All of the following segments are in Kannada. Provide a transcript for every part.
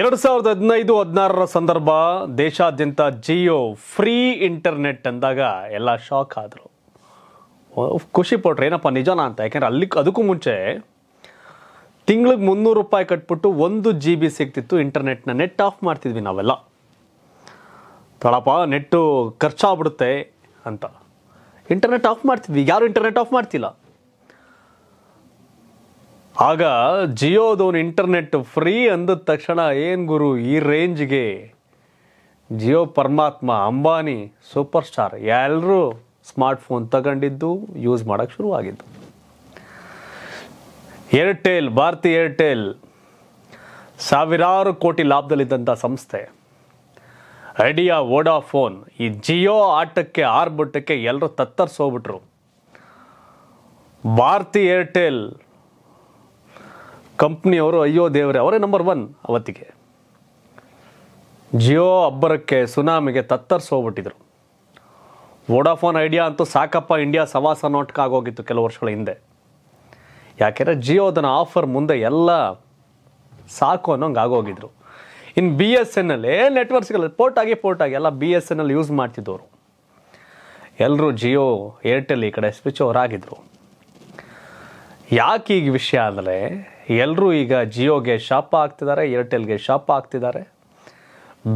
ಎರಡು ಸಾವಿರದ ಹದಿನೈದು ಹದಿನಾರರ ಸಂದರ್ಭ ದೇಶಾದ್ಯಂತ ಜಿಯೋ ಫ್ರೀ ಇಂಟರ್ನೆಟ್ ಅಂದಾಗ ಎಲ್ಲ ಶಾಕ್ ಆದರು ಖುಷಿ ಪಟ್ರೆ ಏನಪ್ಪ ನಿಜಾನ ಅಂತ ಯಾಕೆಂದ್ರೆ ಅಲ್ಲಿ ಅದಕ್ಕೂ ಮುಂಚೆ ತಿಂಗ್ಳಿಗೆ ಮುನ್ನೂರು ರೂಪಾಯಿ ಕಟ್ಬಿಟ್ಟು ಒಂದು ಜಿ ಬಿ ಸಿಗ್ತಿತ್ತು ಇಂಟರ್ನೆಟ್ನ ನೆಟ್ ಆಫ್ ಮಾಡ್ತಿದ್ವಿ ನಾವೆಲ್ಲ ತಳಪ್ಪ ನೆಟ್ಟು ಖರ್ಚಾಗ್ಬಿಡುತ್ತೆ ಅಂತ ಇಂಟರ್ನೆಟ್ ಆಫ್ ಮಾಡ್ತಿದ್ವಿ ಯಾರು ಇಂಟರ್ನೆಟ್ ಆಫ್ ಮಾಡ್ತಿಲ್ಲ ಆಗ ಜಿಯೋದೊಂದು ಇಂಟರ್ನೆಟ್ ಫ್ರೀ ಅಂದ ತಕ್ಷಣ ಏನು ಗುರು ಈ ರೇಂಜ್ಗೆ ಜಿಯೋ ಪರಮಾತ್ಮ ಅಂಬಾನಿ ಸೂಪರ್ ಸ್ಟಾರ್ ಎಲ್ಲರೂ ಸ್ಮಾರ್ಟ್ಫೋನ್ ತಗೊಂಡಿದ್ದು ಯೂಸ್ ಮಾಡೋಕ್ಕೆ ಶುರುವಾಗಿದ್ದು ಏರ್ಟೆಲ್ ಭಾರತಿ ಏರ್ಟೆಲ್ ಸಾವಿರಾರು ಕೋಟಿ ಲಾಭದಲ್ಲಿದ್ದಂಥ ಸಂಸ್ಥೆ ಐಡಿಯಾ ವೋಡಾಫೋನ್ ಈ ಜಿಯೋ ಆಟಕ್ಕೆ ಆರ್ಬಿಟ್ಟಕ್ಕೆ ಎಲ್ಲರೂ ತತ್ತರಿಸೋಗ್ಬಿಟ್ರು ಭಾರತಿ ಏರ್ಟೆಲ್ ಕಂಪ್ನಿಯವರು ಅಯ್ಯೋ ದೇವರೇ ಅವರೇ ನಂಬರ್ ಒನ್ ಅವತ್ತಿಗೆ ಜಿಯೋ ಅಬ್ಬರಕ್ಕೆ ಸುನಾಮಿಗೆ ತತ್ತರಿಸೋಗ್ಬಿಟ್ಟಿದ್ರು ವೋಡಾಫೋನ್ ಐಡಿಯಾ ಅಂತೂ ಸಾಕಪ್ಪ ಇಂಡಿಯಾ ಸವಾಸ ನೋಟ್ಕ ಆಗೋಗಿತ್ತು ಕೆಲವು ವರ್ಷಗಳ ಹಿಂದೆ ಯಾಕೆಂದರೆ ಜಿಯೋದನ ಆಫರ್ ಮುಂದೆ ಎಲ್ಲ ಸಾಕು ಅನ್ನೋಂಗೆ ಆಗೋಗಿದ್ರು ಇನ್ನು ಬಿ ಎಸ್ ಎನ್ ಎಲ್ ಏ ಪೋರ್ಟ್ ಆಗಿ ಪೋರ್ಟ್ ಆಗಿ ಎಲ್ಲ B S N L use ಮಾಡ್ತಿದ್ದವರು ಎಲ್ಲರೂ ಜಿಯೋ ಏರ್ಟೆಲ್ ಈ ಕಡೆ ಸ್ವಿಚ್ ಓವರ್ ಆಗಿದ್ರು ಯಾಕೆ ಈಗ ವಿಷಯ ಆದರೆ ಎಲ್ಲರೂ ಈಗ ಜಿಯೋಗೆ ಶಾಪ ಆಗ್ತಿದ್ದಾರೆ ಏರ್ಟೆಲ್ಗೆ ಶಾಪ ಆಗ್ತಿದ್ದಾರೆ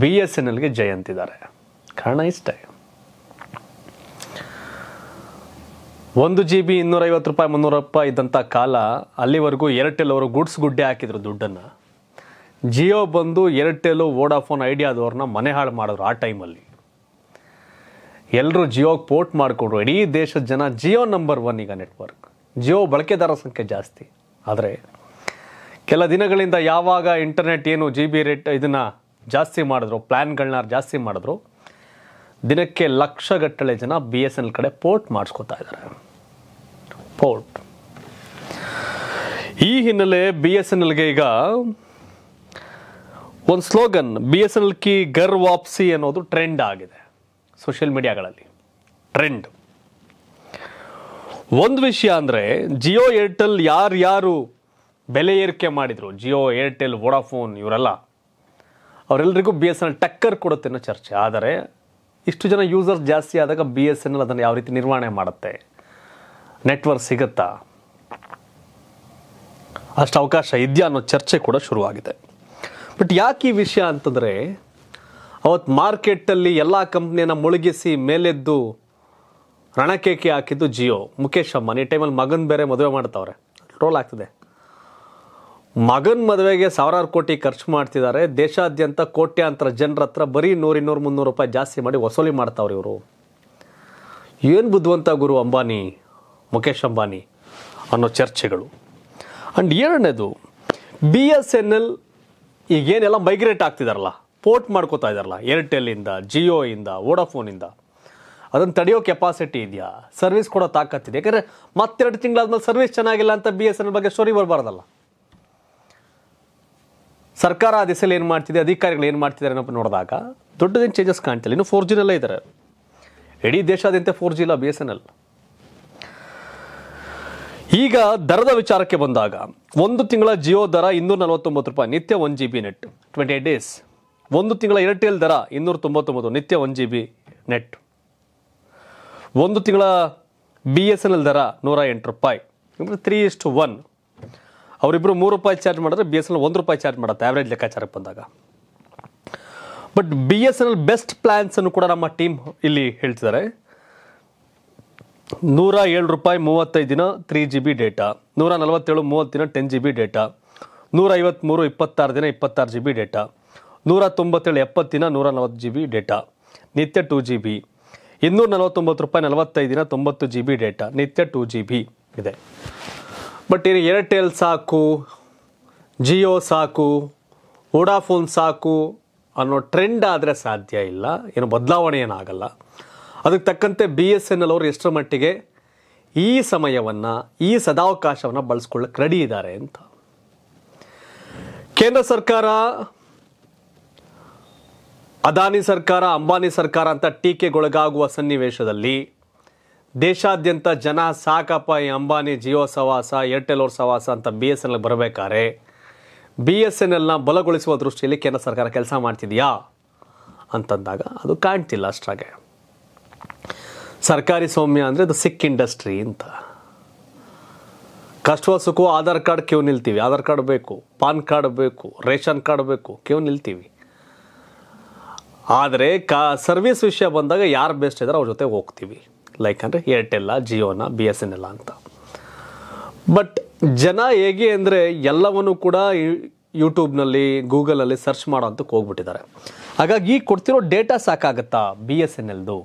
ಬಿ ಎಸ್ ಎನ್ ಎಲ್ಗೆ ಜಯ ಅಂತಿದ್ದಾರೆ ಕಾರಣ ಇಷ್ಟೇ ಒಂದು ಜಿ ಬಿ ಇನ್ನೂರೈವತ್ತು ರೂಪಾಯಿ ಮುನ್ನೂರು ರೂಪಾಯಿ ಇದ್ದಂಥ ಕಾಲ ಅಲ್ಲಿವರೆಗೂ ಏರ್ಟೆಲ್ ಅವರು ಗುಡ್ಸ್ ಗುಡ್ಡೆ ಹಾಕಿದ್ರು ದುಡ್ಡನ್ನು ಜಿಯೋ ಬಂದು ಏರ್ಟೆಲು ವೋಡಾಫೋನ್ ಐಡಿಯಾದವ್ರನ್ನ ಮನೆ ಹಾಳು ಮಾಡಿದ್ರು ಆ ಟೈಮಲ್ಲಿ ಎಲ್ಲರೂ ಜಿಯೋಗೆ ಪೋರ್ಟ್ ಮಾಡಿಕೊಂಡ್ರು ಇಡೀ ದೇಶದ ಜನ ಜಿಯೋ ನಂಬರ್ ಒನ್ ಈಗ ನೆಟ್ವರ್ಕ್ ಜಿಯೋ ಬಳಕೆದಾರ ಸಂಖ್ಯೆ ಜಾಸ್ತಿ ಆದರೆ ಕೆಲ ದಿನಗಳಿಂದ ಯಾವಾಗ ಇಂಟರ್ನೆಟ್ ಏನು ಜಿ ಬಿ ರೇಟ್ ಇದನ್ನು ಜಾಸ್ತಿ ಮಾಡಿದ್ರು ಪ್ಲ್ಯಾನ್ಗಳನ್ನ ಜಾಸ್ತಿ ಮಾಡಿದ್ರು ದಿನಕ್ಕೆ ಲಕ್ಷಗಟ್ಟಲೆ ಜನ ಬಿ ಎಸ್ ಎನ್ ಕಡೆ ಪೋರ್ಟ್ ಮಾಡಿಸ್ಕೋತಾ ಇದ್ದಾರೆ ಪೋರ್ಟ್ ಈ ಹಿನ್ನೆಲೆ ಬಿ ಎಸ್ ಎನ್ ಎಲ್ಗೆ ಈಗ ಒಂದು slogan B S N L ಕಿ ಗರ್ ವಾಪ್ಸಿ ಅನ್ನೋದು ಟ್ರೆಂಡ್ ಆಗಿದೆ ಸೋಷಿಯಲ್ ಮೀಡಿಯಾಗಳಲ್ಲಿ ಟ್ರೆಂಡ್ ಒಂದು ವಿಷಯ ಅಂದರೆ ಜಿಯೋ ಏರ್ಟೆಲ್ ಯಾರ್ಯಾರು ಬೆಲೆ ಏರಿಕೆ ಮಾಡಿದರು ಜಿಯೋ ಏರ್ಟೆಲ್ ವೋಡಾಫೋನ್ ಇವರೆಲ್ಲ ಅವರೆಲ್ಲರಿಗೂ ಬಿ ಎಸ್ ಎನ್ ಎಲ್ ಟಕ್ಕರ್ ಕೊಡುತ್ತೆ ಅನ್ನೋ ಚರ್ಚೆ ಆದರೆ ಇಷ್ಟು ಜನ ಯೂಸರ್ಸ್ ಜಾಸ್ತಿ ಆದಾಗ ಬಿ ಎಸ್ ಎನ್ ಎಲ್ ಅದನ್ನು ಯಾವ ರೀತಿ ನಿರ್ವಹಣೆ ಮಾಡುತ್ತೆ ನೆಟ್ವರ್ಕ್ ಸಿಗುತ್ತಾ ಅಷ್ಟು ಅವಕಾಶ ಇದೆಯಾ ಅನ್ನೋ ಚರ್ಚೆ ಕೂಡ ಶುರುವಾಗಿದೆ ಬಟ್ ಯಾಕೆ ಈ ವಿಷಯ ಅಂತಂದರೆ ಅವತ್ತು ಮಾರ್ಕೆಟಲ್ಲಿ ಎಲ್ಲ ಕಂಪ್ನಿಯನ್ನು ಮುಳುಗಿಸಿ ಮೇಲೆದ್ದು ರಣಕೇಕೆ ಹಾಕಿದ್ದು ಜಿಯೋ ಮುಖೇಶ್ ಈ ಟೈಮಲ್ಲಿ ಮಗನ ಬೇರೆ ಮದುವೆ ಮಾಡ್ತಾವ್ರೆ ಟ್ರೋಲ್ ಆಗ್ತದೆ ಮಗನ ಮದುವೆಗೆ ಸಾವಿರಾರು ಕೋಟಿ ಖರ್ಚು ಮಾಡ್ತಿದ್ದಾರೆ ದೇಶಾದ್ಯಂತ ಕೋಟ್ಯಾಂತರ ಜನರ ಹತ್ರ ಬರೀ ಇನ್ನೂರು ಮುನ್ನೂರು ರೂಪಾಯಿ ಜಾಸ್ತಿ ಮಾಡಿ ವಸೂಲಿ ಮಾಡ್ತಾವ್ರಿ ಇವರು ಏನು ಬುದ್ಧಿವಂತ ಗುರು ಅಂಬಾನಿ ಮುಖೇಶ್ ಅಂಬಾನಿ ಅನ್ನೋ ಚರ್ಚೆಗಳು ಆ್ಯಂಡ್ ಏಳನೇದು ಬಿ ಎಸ್ ಎನ್ ಎಲ್ ಈಗೇನೆಲ್ಲ ಮೈಗ್ರೇಟ್ ಆಗ್ತಿದಾರಲ್ಲ ಪೋರ್ಟ್ ಮಾಡ್ಕೋತಾ ಇದ್ದಾರಲ್ಲ ಏರ್ಟೆಲ್ಲಿಂದ ಜಿಯೋಯಿಂದ ವೋಡಾಫೋನಿಂದ ಅದನ್ನು ತಡೆಯೋ ಕೆಪಾಸಿಟಿ ಇದೆಯಾ ಸರ್ವಿಸ್ ಕೊಡೋ ತಾಕತ್ತಿದೆ ಯಾಕಂದರೆ ಮತ್ತೆರಡು ತಿಂಗಳಾದ್ಮೇಲೆ ಸರ್ವಿಸ್ ಚೆನ್ನಾಗಿಲ್ಲ ಅಂತ ಬಿ ಎಸ್ ಎನ್ ಎಲ್ ಬಗ್ಗೆ ಸ್ಟೋರಿ ಬರಬಾರ್ದಲ್ಲ ಸರ್ಕಾರ ಆ ದಿಸೆಯಲ್ಲಿ ಏನು ಮಾಡ್ತಿದೆ ಅಧಿಕಾರಿಗಳು ಏನು ಮಾಡ್ತಿದ್ದಾರೆ ಅನ್ನೋ ನೋಡಿದಾಗ ದೊಡ್ಡದೇನು ಚೇಂಜಸ್ ಕಾಣ್ತಿಲ್ಲ ಇನ್ನು ಫೋರ್ ಜಿನಲ್ಲೇ ಇದ್ದಾರೆ ಇಡೀ ದೇಶಾದ್ಯಂತ ಫೋರ್ ಜಿ ಇಲ್ಲ ಬಿ ಎಸ್ ಎನ್ ಎಲ್ ಈಗ ದರದ ವಿಚಾರಕ್ಕೆ ಬಂದಾಗ ಒಂದು ತಿಂಗಳ ಜಿಯೋ ದರ ಇನ್ನೂರ ನಲವತ್ತೊಂಬತ್ತು ರೂಪಾಯಿ ನಿತ್ಯ one G B net twenty eight days ಒಂದು ತಿಂಗಳ ಏರ್ಟೆಲ್ ದರ ಇನ್ನೂರ ತೊಂಬತ್ತೊಂಬತ್ತು ನಿತ್ಯ ಒನ್ ಜಿ ಬಿ ನೆಟ್ ಒಂದು ತಿಂಗಳ ಬಿ ಎಸ್ ಎನ್ ಎಲ್ ದರ ನೂರ ಎಂಟು ರೂಪಾಯಿ ಅಂದರೆ ತ್ರೀ ಇಷ್ಟು ಒನ್ ಅವರಿಬ್ಬರು ಮೂರು ರೂಪಾಯಿ ಚಾರ್ಜ್ ಮಾಡಿದ್ರೆ ಬಿ ಎಸ್ ಎನ್ ಎಲ್ ಒಂದು ರೂಪಾಯಿ ಚಾರ್ಜ್ ಮಾಡುತ್ತೆ ಆವ್ರೇಜ್ ಲೆಕ್ಕಾಚಾರಕ್ಕೆ ಬಂದಾಗ but B S N L best plans ಅನ್ನು ಕೂಡ ನಮ್ಮ ಟೀಮ್ ಇಲ್ಲಿ ಹೇಳ್ತಿದ್ದಾರೆ ನೂರ ಏಳು ರೂಪಾಯಿ ಮೂವತ್ತೈದು ದಿನ ತ್ರೀ ಜಿ ಬಿ ಡೇಟಾ ನೂರ ನಲವತ್ತೇಳು ಮೂವತ್ತು ದಿನ ಟೆನ್ ಜಿ ಬಿ ಡೇಟಾ ನೂರ ಐವತ್ತ್ಮೂರು ಇಪ್ಪತ್ತಾರು ದಿನ ಇಪ್ಪತ್ತಾರು ಜಿ ಬಿ ಡೇಟಾ ನೂರ ತೊಂಬತ್ತೇಳು ಎಪ್ಪತ್ತು ದಿನ ನೂರ ನಲವತ್ತು ಜಿ ಬಿ ಡೇಟಾ ನಿತ್ಯ ಟೂ ಜಿ ಬಿ ಇನ್ನೂರ ನಲವತ್ತೊಂಬತ್ತು ರೂಪಾಯಿ ನಲವತ್ತೈದು ದಿನ ತೊಂಬತ್ತು ಜಿ ಬಿ ಡೇಟಾ ನಿತ್ಯ ಟೂ ಜಿ ಬಿ ಇದೆ ಬಟ್ ಏನು ಏರ್ಟೆಲ್ ಸಾಕು ಜಿಯೋ ಸಾಕು ವೋಡಾಫೋನ್ ಸಾಕು ಅನ್ನೋ ಟ್ರೆಂಡ್ ಆದರೆ ಸಾಧ್ಯ ಇಲ್ಲ ಏನು ಬದಲಾವಣೆ ಏನಾಗಲ್ಲ ಅದಕ್ಕೆ ತಕ್ಕಂತೆ ಬಿ ಎಸ್ ಎನ್ ಎಲ್ ಅವರು ಎಷ್ಟರ ಮಟ್ಟಿಗೆ ಈ ಸಮಯವನ್ನು ಈ ಸದಾವಕಾಶವನ್ನು ಬಳಸ್ಕೊಳ್ಳಕ್ಕೆ ರೆಡಿ ಇದ್ದಾರೆ ಅಂತ ಕೇಂದ್ರ ಸರ್ಕಾರ ಅದಾನಿ ಸರ್ಕಾರ ಅಂಬಾನಿ ಸರ್ಕಾರ ಅಂತ ಟೀಕೆಗೊಳಗಾಗುವ ಸನ್ನಿವೇಶದಲ್ಲಿ ದೇಶಾದ್ಯಂತ ಜನ ಸಾಕಪ್ಪ ಈ ಅಂಬಾನಿ ಜಿಯೋ ಸವಾಸ ಏರ್ಟೆಲ್ ಅವ್ರ ಸವಾಸ ಅಂತ ಬಿ ಎಸ್ ಎಲ್ ಬರಬೇಕಾದ್ರೆ ಬಿ ಎಸ್ ಎನ್ ಎಲ್ನ ಬಲಗೊಳಿಸುವ ದೃಷ್ಟಿಯಲ್ಲಿ ಕೇಂದ್ರ ಸರ್ಕಾರ ಕೆಲಸ ಮಾಡ್ತಿದೆಯಾ ಅಂತಂದಾಗ ಅದು ಕಾಣ್ತಿಲ್ಲ ಅಷ್ಟಾಗೆ ಸರ್ಕಾರಿ ಸೌಮ್ಯ ಅಂದರೆ ಅದು ಸಿಕ್ ಇಂಡಸ್ಟ್ರಿ ಅಂತ ಕಷ್ಟವ ಆಧಾರ್ ಕಾರ್ಡ್ ಕ್ಯೂ ನಿಲ್ತೀವಿ ಆಧಾರ್ ಕಾರ್ಡ್ ಬೇಕು ಪಾನ್ ಕಾರ್ಡ್ ಬೇಕು ರೇಷನ್ ಕಾರ್ಡ್ ಬೇಕು ಕ್ಯೂ ನಿಲ್ತೀವಿ ಆದರೆ ಕ ಸರ್ವಿಸ್ ವಿಷಯ ಬಂದಾಗ ಯಾರು ಬೆಸ್ಟ್ ಇದ್ದಾರೆ ಅವ್ರ ಜೊತೆ ಹೋಗ್ತೀವಿ ಲೈಕ್ ಅಂದರೆ ಏರ್ಟೆಲ್ಲ ಜಿಯೋನ ಬಿ ಎಸ್ ಎನ್ ಎಲ್ ಅಂತ ಬಟ್ ಜನ ಹೇಗೆ ಅಂದರೆ ಎಲ್ಲವನ್ನು ಕೂಡ ಯೂಟ್ಯೂಬ್ನಲ್ಲಿ ಗೂಗಲಲ್ಲಿ ಸರ್ಚ್ ಮಾಡೋ ಅಂತಕ್ಕೆ ಹೋಗ್ಬಿಟ್ಟಿದ್ದಾರೆ ಹಾಗಾಗಿ ಕೊಡ್ತಿರೋ ಡೇಟಾ ಸಾಕಾಗತ್ತಾ ಬಿ ಎಸ್ ಎನ್ ಎಲ್ದು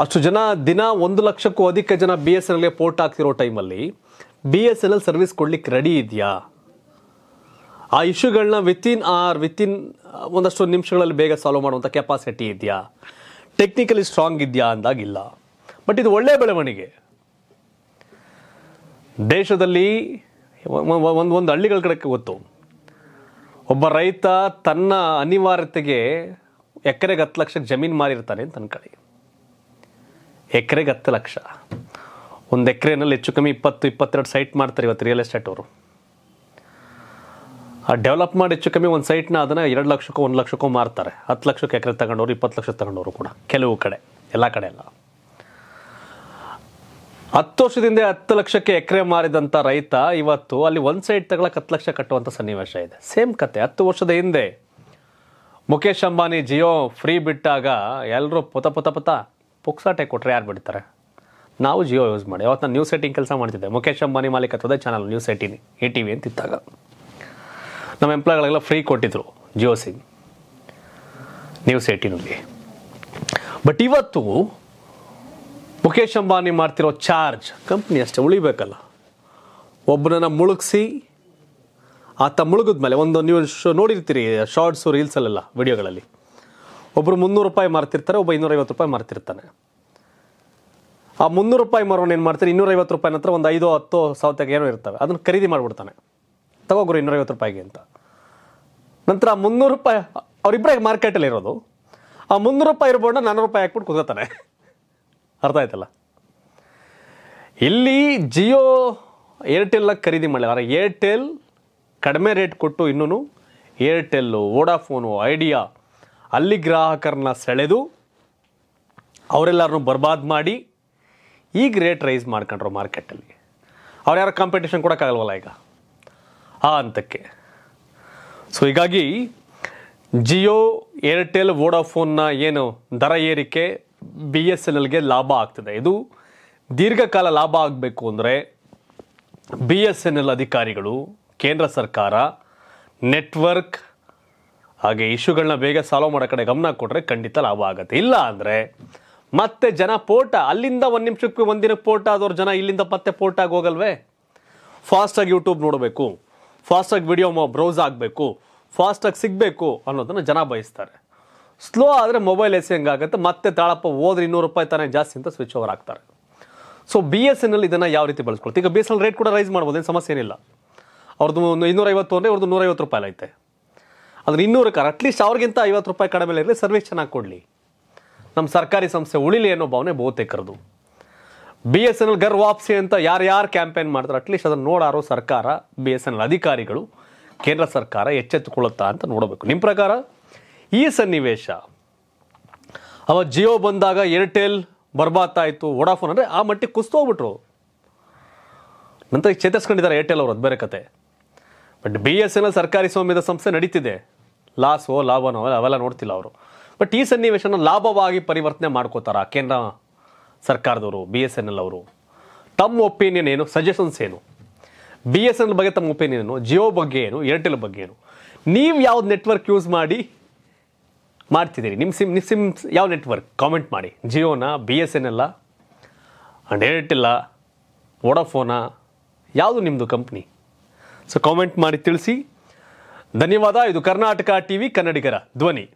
ಅಷ್ಟು ಜನ ದಿನ ಒಂದು ಲಕ್ಷಕ್ಕೂ ಅಧಿಕ ಜನ ಬಿ ಎಸ್ ಎನ್ ಎಲ್ಗೆ ಪೋರ್ಟ್ ಆಗ್ತಿರೋ ಟೈಮಲ್ಲಿ B S N L service ಕೊಡ್ಲಿಕ್ಕೆ ರೆಡಿ ಇದೆಯಾ ಆ ಇಶ್ಯೂಗಳನ್ನ ವಿತಿನ್ ಆರ್ ವಿತಿನ್ ಒಂದಷ್ಟು ನಿಮಿಷಗಳಲ್ಲಿ ಬೇಗ ಸಾಲ್ವ್ ಮಾಡುವಂಥ ಕೆಪಾಸಿಟಿ ಇದೆಯಾ ಟೆಕ್ನಿಕಲಿ ಸ್ಟ್ರಾಂಗ್ ಇದೆಯಾ ಅಂದಾಗಿಲ್ಲ ಬಟ್ ಇದು ಒಳ್ಳೆಯ ಬೆಳವಣಿಗೆ ದೇಶದಲ್ಲಿ ಒಂದು ಒಂದು ಹಳ್ಳಿಗಳ ಕಡೆ ಗೊತ್ತು ಒಬ್ಬ ರೈತ ತನ್ನ ಅನಿವಾರ್ಯತೆಗೆ ಎಕರೆಗೆ ಹತ್ತು ಲಕ್ಷ ಜಮೀನು ಮಾರಿರ್ತಾನೆ ಅಂತ ಅನ್ಕೊಳ್ಳಿ ಎಕರೆಗೆ ಹತ್ತು ಲಕ್ಷ ಒಂದು ಎಕರೆನಲ್ಲಿ ಹೆಚ್ಚು ಕಮ್ಮಿ ಇಪ್ಪತ್ತು ಇಪ್ಪತ್ತೆರಡು ಸೈಟ್ ಮಾಡ್ತಾರೆ ಇವತ್ತು ರಿಯಲ್ ಎಸ್ಟೇಟ್ ಅವರು ಡೆವಲಪ್ ಮಾಡಿ ಹೆಚ್ಚು ಕಮ್ಮಿ ಒಂದು ಸೈಟ್ನ ಅದನ್ನು ಎರಡು ಲಕ್ಷಕ್ಕೂ ಒಂದು ಲಕ್ಷಕ್ಕೂ ಮಾರ್ತಾರೆ ಹತ್ತು ಲಕ್ಷಕ್ಕೆ ಎಕರೆ ತಗೊಂಡವರು ಇಪ್ಪತ್ತು ಲಕ್ಷ ತಗೊಂಡವರು ಕೂಡ ಕೆಲವು ಕಡೆ ಎಲ್ಲ ಕಡೆ ಎಲ್ಲ ಹತ್ತು ವರ್ಷದಿಂದ ಹತ್ತು ಲಕ್ಷಕ್ಕೆ ಎಕರೆ ಮಾರಿದಂಥ ರೈತ ಇವತ್ತು ಅಲ್ಲಿ ಒಂದು ಸೈಟ್ ತಗೊಳಕ್ಕೆ ಹತ್ತು ಲಕ್ಷ ಕಟ್ಟುವಂಥ ಸನ್ನಿವೇಶ ಇದೆ ಸೇಮ್ ಕತೆ ಹತ್ತು ವರ್ಷದ ಹಿಂದೆ ಮುಖೇಶ್ ಅಂಬಾನಿ ಜಿಯೋ ಫ್ರೀ ಬಿಟ್ಟಾಗ ಎಲ್ಲರೂ ಪುತ ಪುತ ಪುತ ಪುಕ್ಸಾಟೆ ಕೊಟ್ಟರೆ ಯಾರು ಬಿಡ್ತಾರೆ ನಾವು ಜಿಯೋ ಯೂಸ್ ಮಾಡಿ ಅವತ್ತು ನಾನು ನ್ಯೂಸ್ ಸೆಟ್ಟಿಂಗ್ ಕೆಲಸ ಮಾಡ್ತಿದ್ದೆ ಮುಖೇಶ್ ಅಂಬಾನಿ ಮಾಲೀಕತ್ವದ channel news eighteen A T V ಅಂತಿದ್ದಾಗ ನಮ್ಮ ಎಂಪ್ಲಾಯ್ಗಳೆಲ್ಲ ಫ್ರೀ ಕೊಟ್ಟಿದ್ರು ಜಿಯೋ ಸಿಮ್ ನ್ಯೂಸ್ ಸೇಟಿನಲ್ಲಿ ಬಟ್ ಇವತ್ತು ಮುಖೇಶ್ ಅಂಬಾನಿ ಮಾಡ್ತಿರೋ ಚಾರ್ಜ್ ಕಂಪ್ನಿ ಅಷ್ಟೇ ಉಳಿಬೇಕಲ್ಲ ಒಬ್ಬನನ್ನ ಮುಳುಗಿಸಿ ಆತ ಮುಳುಗಿದ್ಮೇಲೆ ಒಂದು ನೀವು ಶೋ ನೋಡಿರ್ತೀರಿ ಶಾರ್ಟ್ಸು ರೀಲ್ಸಲ್ಲೆಲ್ಲ ವಿಡಿಯೋಗಳಲ್ಲಿ ಒಬ್ಬರು ಮುನ್ನೂರು ರೂಪಾಯಿ ಮಾರ್ತಿರ್ತಾರೆ ಒಬ್ಬ ಇನ್ನೂರೈವತ್ತು ರೂಪಾಯಿ ಮಾರ್ತಿರ್ತಾನೆ ಆ ಮುನ್ನೂರು ರೂಪಾಯಿ ಮಾರೋನು ಏನು ಮಾಡ್ತಾರೆ ಇನ್ನೂರೈವತ್ತು ರೂಪಾಯಿ ನಂತರ ಒಂದು ಐದು ಹತ್ತು ಸಾವಿರಕ್ಕೆ ಏನೋ ಇರ್ತವೆ ಅದನ್ನು ಖರೀದಿ ಮಾಡಿಬಿಡ್ತಾನೆ ತಗೋಗ್ರು ಇನ್ನೂರೈವತ್ತು ರೂಪಾಯಿಗೆ ಅಂತ ನಂತರ ಮುನ್ನೂರು ರೂಪಾಯಿ ಅವರಿಬ್ಬರೇ ಮಾರ್ಕೆಟಲ್ಲಿ ಇರೋದು ಆ ಮುನ್ನೂರು ರೂಪಾಯಿ ಇರ್ಬೋದು ನಾನ್ನೂರು ರೂಪಾಯಿ ಹಾಕ್ಬಿಟ್ಟು ಕುದ್ಕೋತಾನೆ ಅರ್ಥ ಆಯ್ತಲ್ಲ ಇಲ್ಲಿ ಜಿಯೋ ಏರ್ಟೆಲ್ನ ಖರೀದಿ ಮಾಡಿಲ್ಲ ಏರ್ಟೆಲ್ ಕಡಿಮೆ ರೇಟ್ ಕೊಟ್ಟು ಇನ್ನೂ ಏರ್ಟೆಲ್ಲು ವೋಡಾಫೋನು ಐಡಿಯಾ ಅಲ್ಲಿ ಗ್ರಾಹಕರನ್ನ ಸೆಳೆದು ಅವರೆಲ್ಲರನ್ನೂ ಬರ್ಬಾದ್ ಮಾಡಿ ಈಗ ರೇಟ್ ರೈಸ್ ಮಾಡ್ಕೊಂಡ್ರು ಮಾರ್ಕೆಟಲ್ಲಿ ಅವ್ರು ಯಾರು ಕಾಂಪಿಟೇಷನ್ ಕೊಡೋಕ್ಕಾಗಲ್ವಲ್ಲ ಈಗ ಆ ಹಂತಕ್ಕೆ ಸೊ ಹೀಗಾಗಿ ಜಿಯೋ ಏರ್ಟೆಲ್ ವೋಡಾಫೋನ್ನ ಏನು ದರ ಏರಿಕೆ ಬಿ ಎಸ್ ಎನ್ ಎಲ್ಗೆ ಲಾಭ ಆಗ್ತದೆ ಇದು ದೀರ್ಘಕಾಲ ಲಾಭ ಆಗಬೇಕು ಅಂದರೆ ಬಿ ಎಸ್ ಎನ್ ಎಲ್ ಅಧಿಕಾರಿಗಳು ಕೇಂದ್ರ ಸರ್ಕಾರ ನೆಟ್ವರ್ಕ್ ಹಾಗೆ ಇಶ್ಯೂಗಳನ್ನ ಬೇಗ ಸಾಲ್ವ್ ಮಾಡೋ ಕಡೆ ಗಮನ ಕೊಟ್ಟರೆ ಖಂಡಿತ ಲಾಭ ಆಗುತ್ತೆ ಇಲ್ಲ ಅಂದರೆ ಮತ್ತೆ ಜನ ಪೋಟ ಅಲ್ಲಿಂದ ಒಂದು ನಿಮಿಷಕ್ಕೆ ಒಂದಿನ ಪೋಟ ಆದವ್ರ ಜನ ಇಲ್ಲಿಂದ ಮತ್ತೆ ಪೋಟಾಗಿ ಹೋಗಲ್ವೇ ಫಾಸ್ಟಾಗಿ ಯೂಟ್ಯೂಬ್ ನೋಡಬೇಕು ಫಾಸ್ಟಾಗಿ ವಿಡಿಯೋ ಬ್ರೌಸ್ ಆಗಬೇಕು ಫಾಸ್ಟಾಗಿ ಸಿಗಬೇಕು ಅನ್ನೋದನ್ನು ಜನ ಬಯಸ್ತಾರೆ ಸ್ಲೋ ಆದರೆ ಮೊಬೈಲ್ ಎಸಿ ಹೆಂಗಾಗುತ್ತೆ ಮತ್ತೆ ತಾಳಪ್ಪ ಹೋದ್ರೆ ಇನ್ನೂರು ರೂಪಾಯಿ ತಾನೇ ಜಾಸ್ತಿ ಅಂತ ಸ್ವಿಚ್ ಓವರ್ ಆಗ್ತಾರೆ ಸೊ ಬಿ ಎಸ್ ಅಲ್ಲಿ ಇದನ್ನು ಯಾವ ರೀತಿ ಬಳಸ್ಕೊಳ್ತೀವಿ ಈಗ ಬಿ ಎಸ್ ಎಲ್ ರೇಟ್ ಕೂಡ ರೈಸ್ ಮಾಡ್ಬೋದು ಏನು ಸಮಸ್ಯೆ ಏನಿಲ್ಲ ಅವ್ರದ್ದು ಇನ್ನೂರೈವತ್ತು ಅಂದರೆ ಅವ್ರದ್ದು ನೂರೈವತ್ತು ರೂಪಾಯಿ ಐತೆ ಅಂದರೆ ಇನ್ನೂರು ಕಾರ್ ಅಟ್ಲೀಸ್ಟ್ ಅವ್ರಿಗಿಂತ ಐವತ್ತು ರೂಪಾಯಿ ಕಡಿಮೆ ಇರಲಿ ಸರ್ವಿಸ್ ಚೆನ್ನಾಗಿ ಕೊಡಲಿ ನಮ್ಮ ಸರ್ಕಾರಿ ಸಂಸ್ಥೆ ಉಳಿಲಿ ಅನ್ನೋ ಭಾವನೆ ಬಹುತೇಕರದು B S N L ghar wapsi ಅಂತ ಯಾರ್ಯಾರು ಕ್ಯಾಂಪೇನ್ ಮಾಡ್ತಾರೆ ಅಟ್ಲೀಸ್ಟ್ ಅದನ್ನು ನೋಡಾರೋ ಸರ್ಕಾರ ಬಿ ಎಸ್ ಎನ್ ಎಲ್ ಅಧಿಕಾರಿಗಳು ಕೇಂದ್ರ ಸರ್ಕಾರ ಎಚ್ಚೆತ್ತುಕೊಳ್ಳುತ್ತಾ ಅಂತ ನೋಡಬೇಕು ನಿಮ್ಮ ಪ್ರಕಾರ ಈ ಸನ್ನಿವೇಶ ಅವ ಜಿಯೋ ಬಂದಾಗ ಏರ್ಟೆಲ್ ಬರ್ಬಾತಾಯಿತು ವೊಡಾಫೋನ್ ಅಂದರೆ ಆ ಮಟ್ಟಿಗೆ ಕುಸ್ತು ಹೋಗ್ಬಿಟ್ರು ನಂತರ ಚೇತರಿಸ್ಕೊಂಡಿದ್ದಾರೆ ಏರ್ಟೆಲ್ ಅವರು ಅದು ಬೇರೆ ಕತೆ but B S N L ಸರ್ಕಾರಿ ಸ್ವಾಮ್ಯದ ಸಂಸ್ಥೆ ನಡೀತಿದೆ ಲಾಸೋ ಲಾಭನೋ ಅವೆಲ್ಲ ನೋಡ್ತಿಲ್ಲ ಅವರು ಬಟ್ ಈ ಸನ್ನಿವೇಶನ ಲಾಭವಾಗಿ ಪರಿವರ್ತನೆ ಮಾಡ್ಕೋತಾರ ಕೇಂದ್ರ ಸರ್ಕಾರದವರು ಬಿ ಎಸ್ ಎನ್ ಎಲ್ ಅವರು ತಮ್ಮ ಒಪಿನಿಯನ್ ಏನು ಸಜೆಷನ್ಸ್ ಏನು ಬಿ ಎಸ್ ಎನ್ ಎಲ್ ಬಗ್ಗೆ ತಮ್ಮ ಒಪಿನಿಯನ್ ಏನು ಜಿಯೋ ಬಗ್ಗೆ ಏನು ಏರ್ಟೆಲ್ ಬಗ್ಗೆ ಏನು ನೀವು ಯಾವ್ದು ನೆಟ್ವರ್ಕ್ ಯೂಸ್ ಮಾಡಿ ಮಾಡ್ತಿದ್ದೀರಿ ನಿಮ್ಮ ಸಿಮ್ ನಿಮ್ಮ ಸಿಮ್ ಯಾವ ನೆಟ್ವರ್ಕ್ ಕಾಮೆಂಟ್ ಮಾಡಿ ಜಿಯೋನ ಬಿ ಎಸ್ ಎನ್ ಎಲ್ಲ ಆ್ಯಂಡ್ ಏರ್ಟೆಲ್ಲ ವೋಡಾಫೋನಾ ಯಾವುದು ನಿಮ್ಮದು ಕಂಪ್ನಿ ಸೊ ಕಾಮೆಂಟ್ ಮಾಡಿ ತಿಳಿಸಿ ಧನ್ಯವಾದ ಇದು ಕರ್ನಾಟಕ ಟಿ ವಿ ಕನ್ನಡಿಗರ ಧ್ವನಿ